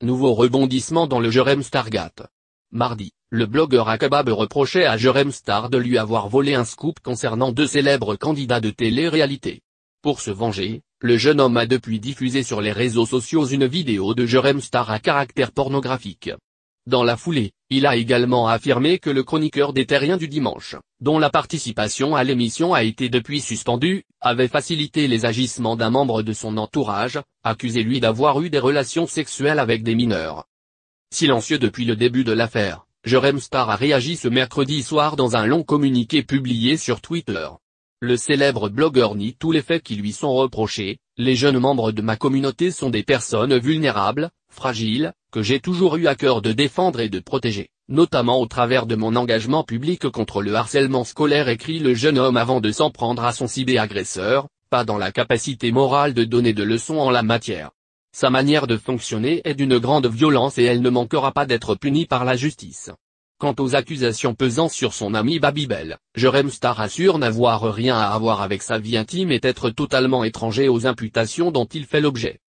Nouveau rebondissement dans le Jerem Stargate. Mardi, le blogueur Akabab reprochait à Jerem Star de lui avoir volé un scoop concernant deux célèbres candidats de télé-réalité. Pour se venger, le jeune homme a depuis diffusé sur les réseaux sociaux une vidéo de Jerem Star à caractère pornographique. Dans la foulée, il a également affirmé que le chroniqueur des terriens du dimanche, dont la participation à l'émission a été depuis suspendue, avait facilité les agissements d'un membre de son entourage, accusé lui d'avoir eu des relations sexuelles avec des mineurs. Silencieux depuis le début de l'affaire, Jerem Star a réagi ce mercredi soir dans un long communiqué publié sur Twitter. Le célèbre blogueur nie tous les faits qui lui sont reprochés, les jeunes membres de ma communauté sont des personnes vulnérables, fragiles, que j'ai toujours eu à cœur de défendre et de protéger, notamment au travers de mon engagement public contre le harcèlement scolaire écrit le jeune homme avant de s'en prendre à son cyberagresseur, pas dans la capacité morale de donner de leçons en la matière. Sa manière de fonctionner est d'une grande violence et elle ne manquera pas d'être punie par la justice. Quant aux accusations pesant sur son ami Babybel, Jeremstar assure n'avoir rien à avoir avec sa vie intime et être totalement étranger aux imputations dont il fait l'objet.